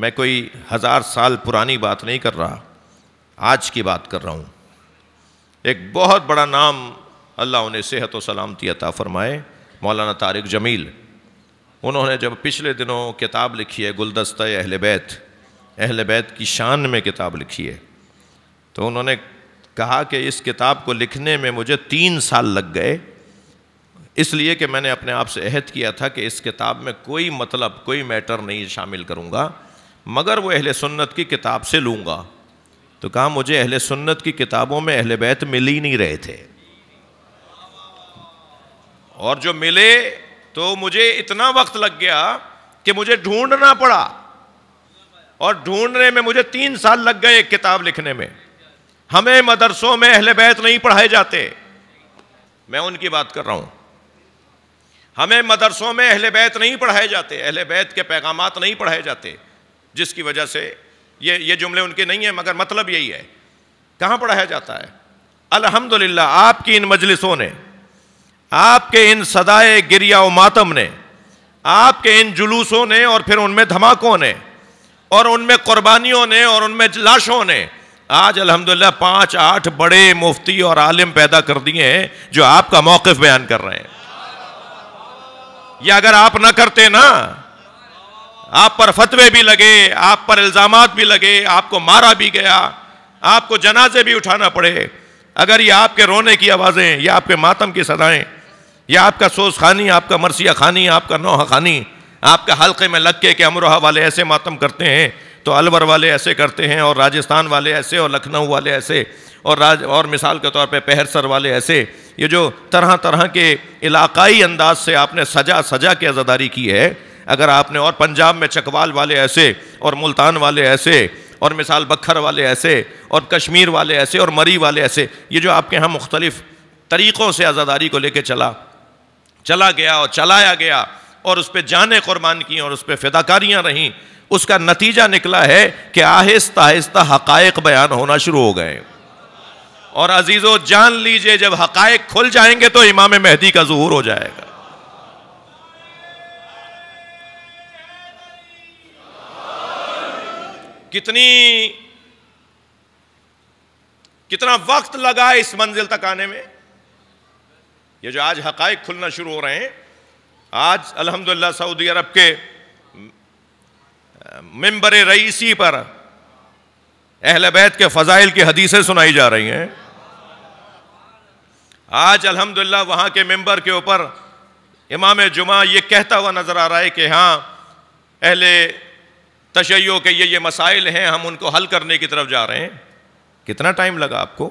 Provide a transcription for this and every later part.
मैं कोई हज़ार साल पुरानी बात नहीं कर रहा आज की बात कर रहा हूँ एक बहुत बड़ा नाम अल्लाह उन्हें सेहत व सलामती अता फ़रमाए मौलाना तारिक जमील उन्होंने जब पिछले दिनों किताब लिखी है गुलदस्ता अहल बैत अहल बैत की शान में किताब लिखी है तो उन्होंने कहा कि इस किताब को लिखने में मुझे तीन साल लग गए इसलिए कि मैंने अपने आप से अहद किया था कि इस किताब में कोई मतलब कोई मैटर नहीं शामिल करूँगा मगर वो अहल सुन्नत की किताब से लूँगा तो कहा मुझे अहले सुन्नत की किताबों में अहले बैत मिल ही नहीं रहे थे और जो मिले तो मुझे इतना वक्त लग गया कि मुझे ढूंढना पड़ा और ढूंढने में मुझे तीन साल लग गए एक किताब लिखने में हमें मदरसों में अहले बैत नहीं पढ़ाए जाते मैं उनकी बात कर रहा हूं हमें मदरसों में अहल बैत नहीं पढ़ाए जाते अहले बैत के पैगाम नहीं पढ़ाए जाते जिसकी वजह से ये ये जुमले उनके नहीं हैं मगर मतलब यही है कहाँ पढ़ाया जाता है अल्हम्दुलिल्लाह आपकी इन मजलिसों ने आपके इन सदाए गिरिया मातम ने आपके इन जुलूसों ने और फिर उनमें धमाकों ने और उनमें कुर्बानियों ने और उनमें लाशों ने आज अल्हम्दुलिल्लाह पांच आठ बड़े मुफ्ती और आलिम पैदा कर दिए हैं जो आपका मौकफ बयान कर रहे हैं या अगर आप ना करते ना आप पर फतवे भी लगे आप पर इल्ज़ाम भी लगे आपको मारा भी गया आपको जनाजे भी उठाना पड़े अगर ये आपके रोने की आवाज़ें या आपके मातम की सदाएं या आपका सोच खानी आपका मरसिया खानी आपका नोहा खानी आपके हल्के में लग के कि अमरोहा वाले ऐसे मातम करते हैं तो अलवर वाले ऐसे करते हैं और राजस्थान वाले ऐसे और लखनऊ वाले ऐसे और राज और मिसाल के तौर पे पहरसर वाले ऐसे ये जो तरह तरह के इलाकाई अंदाज से आपने सजा सजा की अजादारी की है अगर आपने और पंजाब में चकवाल वाले ऐसे और मुल्तान वाले ऐसे और मिसाल बखर वाले ऐसे और कश्मीर वाले ऐसे और मरी वाले ऐसे ये जो आपके यहाँ मुख्तलिफ तरीक़ों से आज़ादारी को लेकर चला चला गया और चलाया गया और उस पर जान कुर्बान की और उस पर फिदाकारियाँ रहीं उसका नतीजा निकला है कि आहिस्ता आहिस्ता हकायक बयान होना शुरू हो गए और अजीज़ों जान लीजिए जब हक़ खुल जाएंगे तो इमाम महदी का जहूर हो जाएगा कितनी कितना वक्त लगा इस मंजिल तक आने में ये जो आज हकाइक खुलना शुरू हो रहे हैं आज अल्हम्दुलिल्लाह सऊदी अरब के मेंबर रईसी पर अहल बैत के फ़जाइल की हदीसें सुनाई जा रही हैं आज अल्हम्दुलिल्लाह वहां के मेंबर के ऊपर इमाम जुमा ये कहता हुआ नज़र आ रहा है कि हाँ अहले तशैयों के ये ये मसाइल हैं हम उनको हल करने की तरफ जा रहे हैं कितना टाइम लगा आपको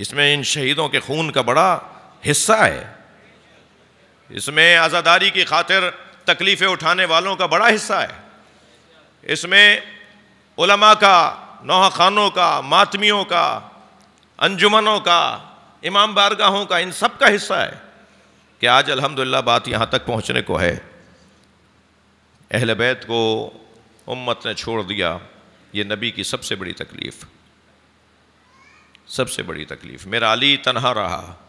इसमें इन शहीदों के खून का बड़ा हिस्सा है इसमें आज़ादारी की खातिर तकलीफ़ें उठाने वालों का बड़ा हिस्सा है इसमें उलमा का नौह खानों का मातमियों का अंजुमनों का इमाम बारगाहों का इन सब का हिस्सा है कि आज अल्हम्दुलिल्लाह बात यहाँ तक पहुँचने को है अहल बैत को उम्मत ने छोड़ दिया ये नबी की सबसे बड़ी तकलीफ़ सबसे बड़ी तकलीफ़ मेरा अली तनहा रहा